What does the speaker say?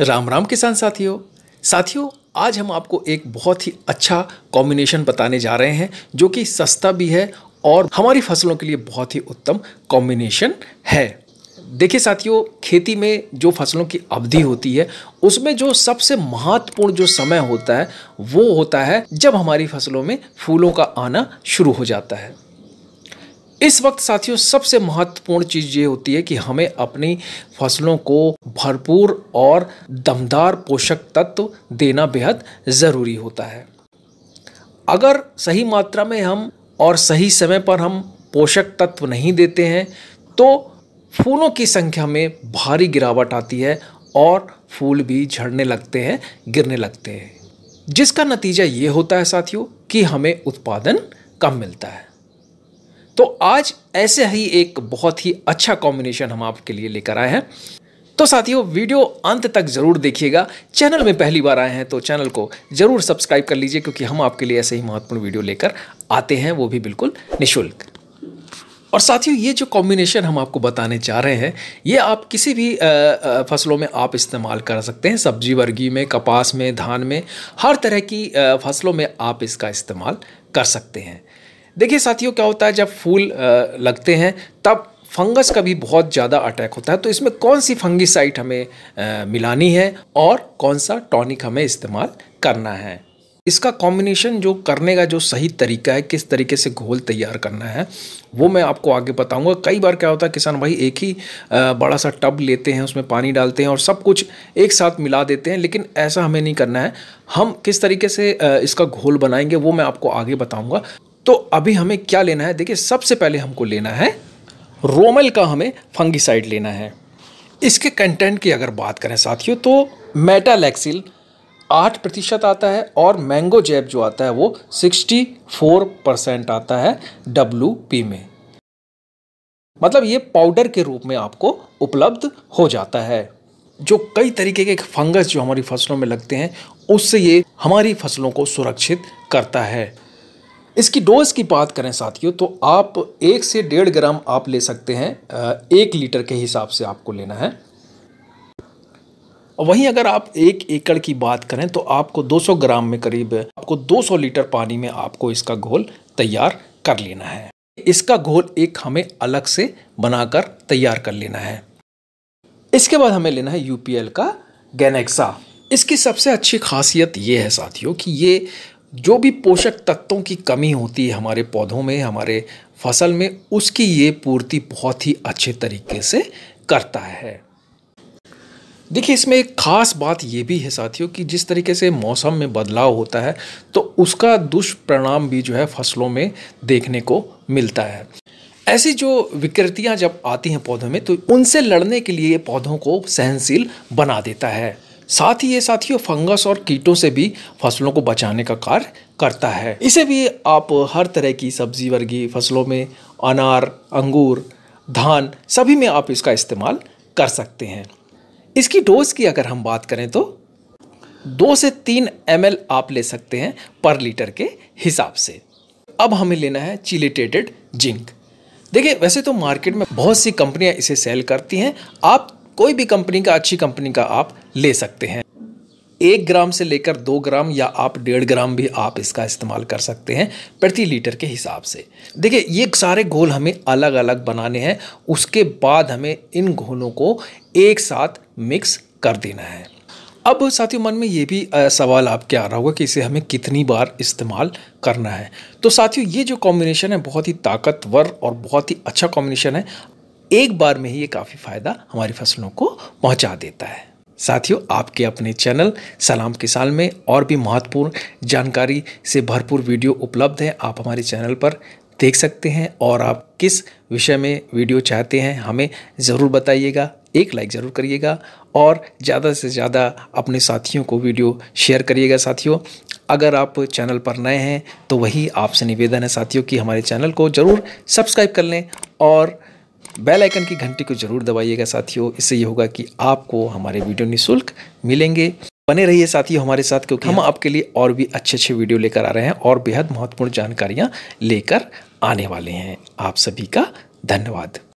राम राम किसान साथियों साथियों आज हम आपको एक बहुत ही अच्छा कॉम्बिनेशन बताने जा रहे हैं जो कि सस्ता भी है और हमारी फसलों के लिए बहुत ही उत्तम कॉम्बिनेशन है देखिए साथियों खेती में जो फसलों की अवधि होती है उसमें जो सबसे महत्वपूर्ण जो समय होता है वो होता है जब हमारी फसलों में फूलों का आना शुरू हो जाता है इस वक्त साथियों सबसे महत्वपूर्ण चीज़ ये होती है कि हमें अपनी फसलों को भरपूर और दमदार पोषक तत्व देना बेहद ज़रूरी होता है अगर सही मात्रा में हम और सही समय पर हम पोषक तत्व नहीं देते हैं तो फूलों की संख्या में भारी गिरावट आती है और फूल भी झड़ने लगते हैं गिरने लगते हैं जिसका नतीजा ये होता है साथियों कि हमें उत्पादन कम मिलता है तो आज ऐसे ही एक बहुत ही अच्छा कॉम्बिनेशन हम आपके लिए लेकर आए हैं तो साथियों वीडियो अंत तक ज़रूर देखिएगा चैनल में पहली बार आए हैं तो चैनल को ज़रूर सब्सक्राइब कर लीजिए क्योंकि हम आपके लिए ऐसे ही महत्वपूर्ण वीडियो लेकर आते हैं वो भी बिल्कुल निःशुल्क और साथियों ये जो कॉम्बिनेशन हम आपको बताने जा रहे हैं ये आप किसी भी फसलों में आप इस्तेमाल कर सकते हैं सब्जी वर्गी में कपास में धान में हर तरह की फसलों में आप इसका इस्तेमाल कर सकते हैं देखिए साथियों क्या होता है जब फूल लगते हैं तब फंगस का भी बहुत ज़्यादा अटैक होता है तो इसमें कौन सी फंगिसाइट हमें आ, मिलानी है और कौन सा टॉनिक हमें इस्तेमाल करना है इसका कॉम्बिनेशन जो करने का जो सही तरीका है किस तरीके से घोल तैयार करना है वो मैं आपको आगे बताऊंगा कई बार क्या होता है किसान भाई एक ही बड़ा सा टब लेते हैं उसमें पानी डालते हैं और सब कुछ एक साथ मिला देते हैं लेकिन ऐसा हमें नहीं करना है हम किस तरीके से इसका घोल बनाएंगे वो मैं आपको आगे बताऊंगा तो अभी हमें क्या लेना है देखिए सबसे पहले हमको लेना है रोमल का हमें फंगिसाइड लेना है इसके कंटेंट की अगर बात करें साथियों तो मेटालैक्सिल आठ प्रतिशत आता है और मैंगो जैब जो आता है वो सिक्सटी फोर परसेंट आता है डब्लू पी में मतलब ये पाउडर के रूप में आपको उपलब्ध हो जाता है जो कई तरीके के फंगस जो हमारी फसलों में लगते हैं उससे ये हमारी फसलों को सुरक्षित करता है इसकी डोज की बात करें साथियों तो आप एक से डेढ़ ग्राम आप ले सकते हैं एक लीटर के हिसाब से आपको लेना है वहीं अगर आप एक एकड़ की बात करें तो आपको 200 ग्राम में करीब आपको 200 लीटर पानी में आपको इसका घोल तैयार कर लेना है इसका घोल एक हमें अलग से बनाकर तैयार कर लेना है इसके बाद हमें लेना है यूपीएल का गैनेक्सा इसकी सबसे अच्छी खासियत ये है साथियों कि ये जो भी पोषक तत्वों की कमी होती है हमारे पौधों में हमारे फसल में उसकी ये पूर्ति बहुत ही अच्छे तरीके से करता है देखिए इसमें एक ख़ास बात ये भी है साथियों कि जिस तरीके से मौसम में बदलाव होता है तो उसका दुष्परिणाम भी जो है फसलों में देखने को मिलता है ऐसी जो विकृतियां जब आती हैं पौधों में तो उनसे लड़ने के लिए पौधों को सहनशील बना देता है साथ ही ये साथियों फंगस और कीटों से भी फसलों को बचाने का कार्य करता है इसे भी आप हर तरह की सब्जी वर्गीय फसलों में अनार अंगूर धान सभी में आप इसका इस्तेमाल कर सकते हैं इसकी डोज की अगर हम बात करें तो दो से तीन एम आप ले सकते हैं पर लीटर के हिसाब से अब हमें लेना है चिलिटेटेड जिंक देखिए वैसे तो मार्केट में बहुत सी कंपनियां इसे सेल करती हैं आप कोई भी कंपनी का अच्छी कंपनी का आप ले सकते हैं एक ग्राम से लेकर दो ग्राम या आप डेढ़ ग्राम भी आप इसका इस्तेमाल कर सकते हैं प्रति लीटर के हिसाब से देखिए ये सारे घोल हमें अलग अलग बनाने हैं उसके बाद हमें इन घोलों को एक साथ मिक्स कर देना है अब साथियों मन में ये भी सवाल आपके आ रहा होगा कि इसे हमें कितनी बार इस्तेमाल करना है तो साथियों ये जो कॉम्बिनेशन है बहुत ही ताकतवर और बहुत ही अच्छा कॉम्बिनेशन है एक बार में ही ये काफ़ी फ़ायदा हमारी फसलों को पहुंचा देता है साथियों आपके अपने चैनल सलाम किसान में और भी महत्वपूर्ण जानकारी से भरपूर वीडियो उपलब्ध है आप हमारे चैनल पर देख सकते हैं और आप किस विषय में वीडियो चाहते हैं हमें ज़रूर बताइएगा एक लाइक ज़रूर करिएगा और ज़्यादा से ज़्यादा अपने साथियों को वीडियो शेयर करिएगा साथियों अगर आप चैनल पर नए हैं तो वही आपसे निवेदन है साथियों कि हमारे चैनल को ज़रूर सब्सक्राइब कर लें और बेल आइकन की घंटी को जरूर दबाइएगा साथियों इससे ये होगा कि आपको हमारे वीडियो निःशुल्क मिलेंगे बने रहिए साथियों हमारे साथ क्योंकि हम आपके लिए और भी अच्छे अच्छे वीडियो लेकर आ रहे हैं और बेहद महत्वपूर्ण जानकारियाँ लेकर आने वाले हैं आप सभी का धन्यवाद